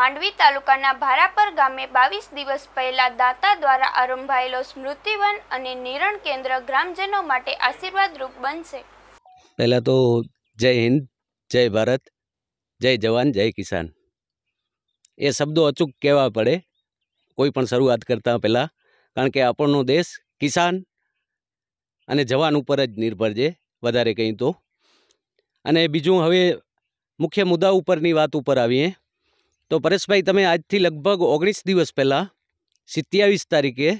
માંડવી તાલુકાના ભારાપર ગામે બાવીસ દિવસ પહેલા દાતા દ્વારા આરંભાયેલો સ્મૃતિવન અને નિરણ કેન્દ્ર ગ્રામજનો માટે આશીર્વાદ રૂપ બનશે પહેલાં તો જય હિન્દ જય ભારત જય જવાન જય કિસાન એ શબ્દો અચૂક કહેવા પડે કોઈ પણ શરૂઆત કરતા પહેલાં કારણ કે આપણનો દેશ કિસાન અને જવાન ઉપર જ નિર્ભર છે વધારે કંઈ તો અને બીજું હવે મુખ્ય મુદ્દા ઉપરની વાત ઉપર આવીએ તો પરેશભાઈ તમે આજથી લગભગ ઓગણીસ દિવસ પહેલાં સિત્યાવીસ તારીખે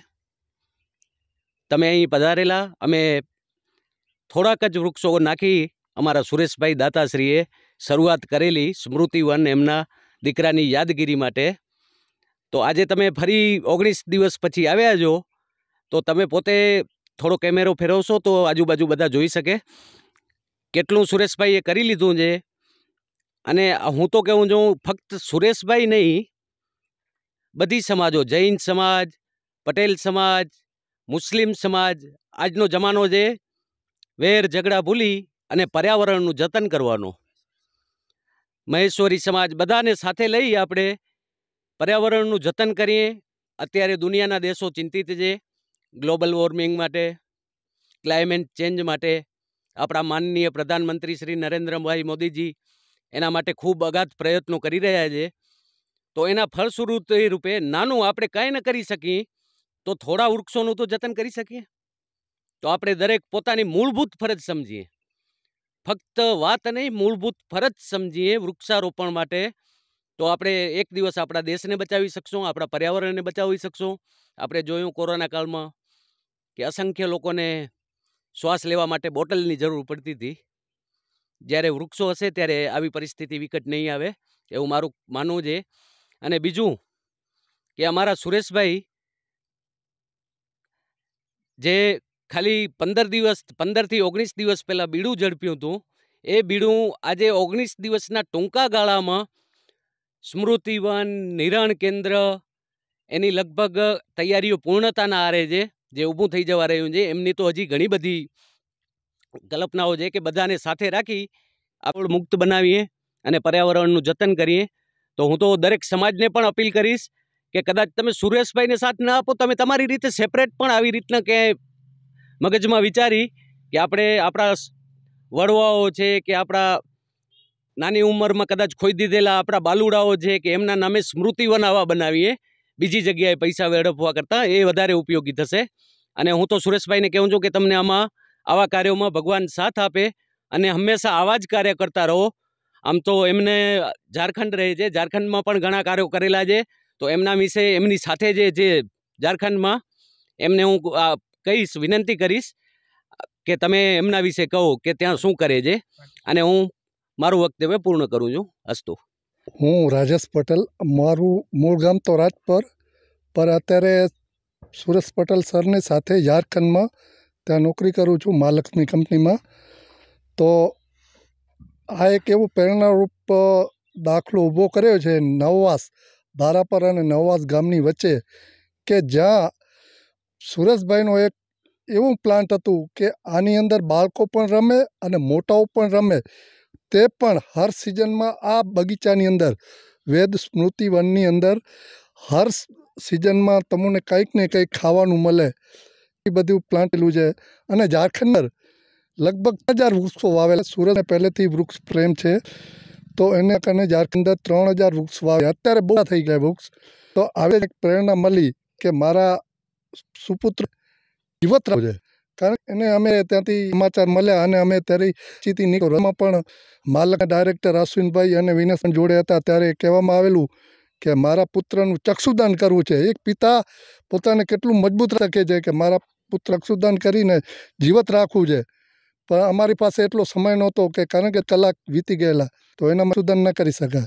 તમે અહીં પધારેલા અમે થોડાક જ વૃક્ષો નાખી અમારા સુરેશભાઈ દાતાશ્રીએ શરૂઆત કરેલી સ્મૃતિવન એમના દીકરાની યાદગીરી માટે તો આજે તમે ફરી ઓગણીસ દિવસ પછી આવ્યા છો તો તમે પોતે થોડો કેમેરો ફેરવશો તો આજુબાજુ બધા જોઈ શકે કેટલું સુરેશભાઈએ કરી લીધું છે અને હું તો કહું છું ફક્ત સુરેશભાઈ નહીં બધી સમાજો જૈન સમાજ પટેલ સમાજ મુસ્લિમ સમાજ આજનો જમાનો છે વેર ઝઘડા ભૂલી અને પર્યાવરણનું જતન કરવાનું મહેશ્વરી સમાજ બધાને સાથે લઈ આપણે પર્યાવરણનું જતન કરીએ અત્યારે દુનિયાના દેશો ચિંતિત છે ગ્લોબલ વોર્મિંગ માટે ક્લાઇમેટ ચેન્જ માટે આપણા માનનીય પ્રધાનમંત્રી શ્રી નરેન્દ્રભાઈ મોદીજી એના માટે ખૂબ અગાધ પ્રયત્નો કરી રહ્યા છે તો એના ફળસ્વરૂપ રૂપે નાનું આપણે કાંઈ ન કરી શકીએ તો થોડા વૃક્ષોનું તો જતન કરી શકીએ તો આપણે દરેક પોતાની મૂળભૂત ફરજ સમજીએ ફક્ત વાત નહીં મૂળભૂત ફરજ સમજીએ વૃક્ષારોપણ માટે તો આપણે એક દિવસ આપણા દેશને બચાવી શકશું આપણા પર્યાવરણને બચાવી શકશું આપણે જોયું કોરોના કાળમાં કે અસંખ્ય લોકોને શ્વાસ લેવા માટે બોટલની જરૂર પડતી હતી જ્યારે વૃક્ષો હશે ત્યારે આવી પરિસ્થિતિ વિકટ નહીં આવે એવું મારું માનવું છે અને બીજું કે અમારા સુરેશભાઈ જે ખાલી પંદર દિવસ પંદરથી ઓગણીસ દિવસ પહેલાં બીડું ઝડપ્યું હતું એ બીડું આજે ઓગણીસ દિવસના ટૂંકા ગાળામાં સ્મૃતિવન નિરણ કેન્દ્ર એની લગભગ તૈયારીઓ પૂર્ણતાના આરે છે જે ઊભું થઈ જવા રહ્યું છે એમની તો હજી ઘણી બધી કલ્પનાઓ છે કે બધાને સાથે રાખી આપણ મુક્ત બનાવીએ અને પર્યાવરણનું જતન કરીએ તો હું તો દરેક સમાજને પણ અપીલ કરીશ કે કદાચ તમે સુરેશભાઈને સાથ ના આપો તમે તમારી રીતે સેપરેટ પણ આવી રીતના કે મગજમાં વિચારી કે આપણે આપણા વડવાઓ છે કે આપણા નાની ઉંમરમાં કદાચ ખોઈ દીધેલા આપણા બાલુડાઓ છે કે એમના નામે સ્મૃતિ બનાવવા બનાવીએ બીજી જગ્યાએ પૈસા વેડફવા કરતાં એ વધારે ઉપયોગી થશે અને હું તો સુરેશભાઈને કહું છું કે તમને આમાં આવા કાર્યોમાં ભગવાન સાથ આપે અને હંમેશા આવા જ કાર્ય કરતા રહો આમ તો એમને ઝારખંડ રહે છે ઝારખંડમાં પણ ઘણા કાર્યો કરેલા છે તો એમના વિશે એમની સાથે જે જે ઝારખંડમાં એમને હું કહીશ વિનંતી કરીશ કે તમે એમના વિશે કહો કે ત્યાં શું કરે છે અને હું મારું વક્તવ્ય પૂર્ણ કરું છું અસ્તુ હું રાજેશ પટેલ મારું મૂળ ગામ તો રાજપર પર અત્યારે સુરેશ પટેલ સરની સાથે ઝારખંડમાં ત્યાં નોકરી કરું છું મા કંપનીમાં તો આ એક એવો પ્રેરણારૂપ દાખલો ઊભો કર્યો છે નવવાસ ધારાપર અને નવવાસ ગામની વચ્ચે કે જ્યાં સુરેશભાઈનો એક એવું પ્લાન્ટ હતું કે આની અંદર બાળકો પણ રમે અને મોટાઓ પણ રમે તે પણ હર સિઝનમાં આ બગીચાની અંદર વેદ સ્મૃતિવનની અંદર હર સિઝનમાં તમને કંઈક ને કંઈક ખાવાનું મળે બધું પ્લાન્ટેલું છે અને ઝારખંડ લગભગ હજાર વૃક્ષો વાવેલા સુરતને પહેલેથી વૃક્ષ પ્રેમ છે તો એને કારણે ઝારખંડ ત્રણ હજાર વૃક્ષ વાવે અત્યારે બહુ થઈ ગયા વૃક્ષ તો આવે એક પ્રેરણા મળી કે મારા સુપુત્ર જીવત છે કારણ એને અમે ત્યાંથી સમાચાર મળ્યા અને અમે ત્યારે ચીતી નીકળવામાં પણ માલકા ડાયરેક્ટર અશ્વિનભાઈ અને વિનેશન જોડે હતા ત્યારે કહેવામાં આવેલું કે મારા પુત્રનું ચક્ષુદાન કરવું છે એક પિતા પોતાને કેટલું મજબૂત રાખે છે કે મારા ચક્ષુદાન કરીને જીવત રાખવું છે પણ અમારી પાસે એટલો સમય નહોતો કે કારણ કે તલાક વીતી ગયેલા તો એનામાં સુદાન ન કરી શકાય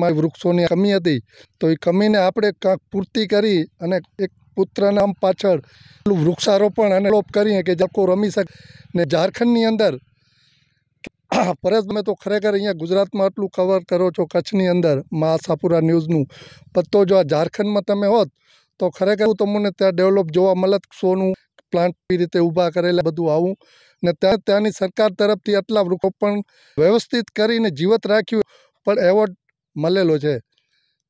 મારી વૃક્ષોની કમી હતી તો એ કમીને આપણે કાંક પૂર્તિ કરી અને એક પુત્રના આમ પાછળ વૃક્ષારોપણ અને લોપ કરીએ કે લોકો રમી શકે ને ઝારખંડની અંદર પરત તમે તો ખરેખર અહીંયા ગુજરાતમાં આટલું કવર કરો છો કચ્છની અંદર મા સાપુરા ન્યૂઝનું પત્તો જો આ ઝારખંડમાં તમે હોત તો ખરેખર તો મને ત્યાં ડેવલપ જોવા મળત સોનું પ્લાન્ટ કઈ રીતે ઊભા કરેલા બધું આવું ને ત્યાં ત્યાંની સરકાર તરફથી આટલા વૃક્ષો પણ વ્યવસ્થિત કરીને જીવત રાખ્યું પણ એવોર્ડ મળેલો છે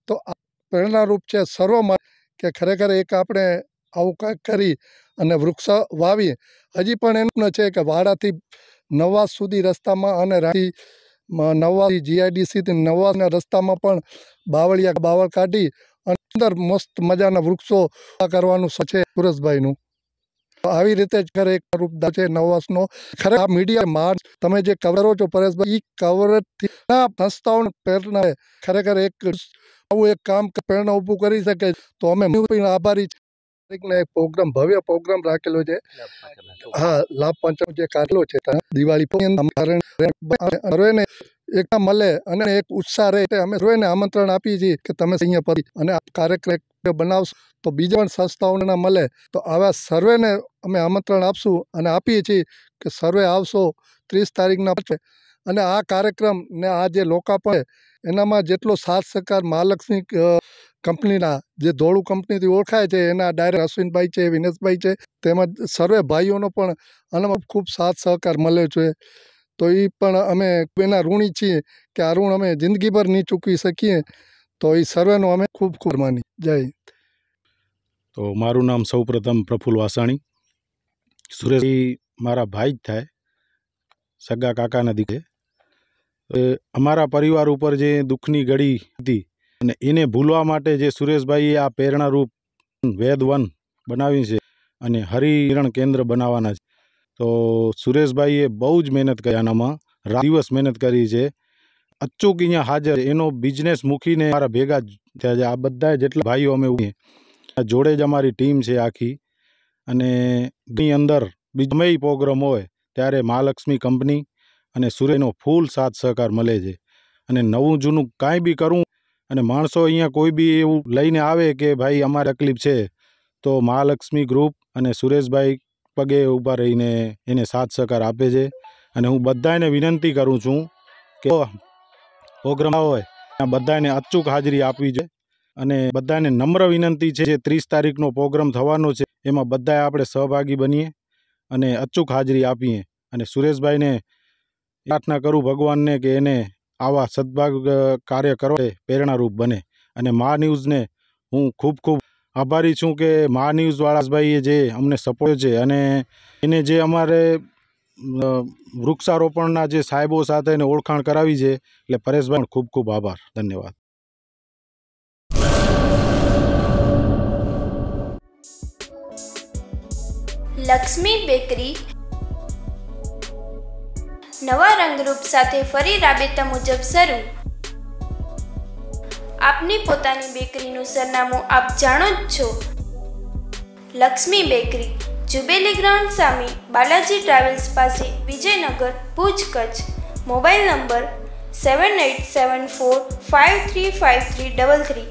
તો આ પ્રેરણારૂપ છે સર્વમાં કે ખરેખર એક આપણે આવું કંઈક કરી અને વૃક્ષ વાવી હજી પણ એનું છે કે વાડાથી નવા સુધી રસ્તામાં અને રાતી નવા જીઆઈડીસીથી નવાના રસ્તામાં પણ બાવળિયા બાવળ કાઢી અંદર મસ્ત મજાના વૃક્ષો કરવાનું છે સુરેશભાઈનું આવી રીતે જ ખરે એક રૂપદાર છે નવવર્ષનો ખરે આ મીડિયા માર્ચ તમે જે કવરો છો પરેશભાઈ એ કવર સંસ્થાઓને પ્રેરણા ખરેખર એક આવું એક કામ પ્રેરણા ઊભું કરી શકે તો અમે આભારી તારીખને એક પ્રોગ્રામ ભવ્ય પ્રોગ્રામ રાખેલો છે હા લાભ પંચમ જે કાઢેલો છે દિવાળી એકતા મળે અને એક ઉત્સાહ રહે અમે સર્વેને આમંત્રણ આપીએ છીએ કે તમે અહીંયા પડી અને આ કાર્યક્રમ બનાવશું તો બીજા પણ સંસ્થાઓને મળે તો આવા સર્વેને અમે આમંત્રણ આપશું અને આપીએ છીએ કે સર્વે આવશો ત્રીસ તારીખના પછી અને આ કાર્યક્રમ ને આ જે લોકાર્પણ એનામાં જેટલો સાથ સહકાર મહાલક્ષ્મી કંપનીના જે ધોળું કંપનીથી ઓળખાય છે એના ડાયરેક્ટ અશ્વિનભાઈ છે વિનેશભાઈ છે તેમજ સર્વે ભાઈઓનો પણ આનામાં ખૂબ સાથ સહકાર મળ્યો છે તો એ પણ અમે એના ઋણી છીએ કે આ ઋણ અમે જિંદગીભર નહીં ચૂકવી શકીએ તો એ સર્વેનું અમે ખૂબ ખૂબ માની જય તો મારું નામ સૌપ્રથમ પ્રફુલ વાસાણી સુરેશ મારા ભાઈ જ થાય સગા કાકાના દીકરે અમારા પરિવાર ઉપર જે દુઃખની ઘડી હતી અને એને ભૂલવા માટે જે સુરેશભાઈએ આ પ્રેરણારૂપ વેદ વન બનાવ્યું છે અને હરિરણ કેન્દ્ર બનાવવાના છે તો સુરેશભાઈએ બહુ જ મહેનત કરી આનામાં દિવસ મહેનત કરી છે અચૂક અહીંયા હાજર એનો બિઝનેસ મૂકીને મારા ભેગા થયા છે આ બધા જેટલા ભાઈઓ અમે ઉભી જોડે જ અમારી ટીમ છે આખી અને ઘણી અંદર બીજમય પ્રોગ્રામ હોય ત્યારે મહાલક્ષ્મી કંપની અને સૂર્યનો ફૂલ સાથ સહકાર મળે છે અને નવું જૂનું કાંઈ બી કરું અને માણસો અહીંયા કોઈ બી એવું લઈને આવે કે ભાઈ અમારે તકલીફ છે તો મહાલક્ષ્મી ગ્રુપ અને સુરેશભાઈ પગે ઊભા રહીને એને સાથ સહકાર આપે છે અને હું બધાને વિનંતી કરું છું કે પ્રોગ્રામ હોય ત્યાં બધાને અચૂક હાજરી આપવી જોઈએ અને બધાને નમ્ર વિનંતી છે જે ત્રીસ તારીખનો પ્રોગ્રામ થવાનો છે એમાં બધાએ આપણે સહભાગી બનીએ અને અચૂક હાજરી આપીએ અને સુરેશભાઈને પ્રાર્થના કરું ભગવાનને કે એને આવા સદભાગ કાર્ય એ પ્રેરણારૂપ બને અને મહા ન્યૂઝને હું ખૂબ ખૂબ આભારી છું કે મહા ન્યૂઝવાળાભાઈએ જે અમને સપોર્ટ છે અને એને જે અમારે વૃક્ષારોપણના જે સાહેબો સાથે એને ઓળખાણ કરાવી છે એટલે પરેશભાઈ ખૂબ ખૂબ આભાર ધન્યવાદ લક્ષ્મી બેકરી નવા રંગરૂપ સાથે ફરી રાબેતા મુજબ શરૂ આપની પોતાની બેકરીનું સરનામું આપ જાણો જ છો લક્ષ્મી બેકરી જુબેલી ગ્રાઉન્ડ સામે બાલાજી ટ્રાવેલ્સ પાસે Vijaynagar Bhuj Kutch mobile number seven eight seven four five three five three double three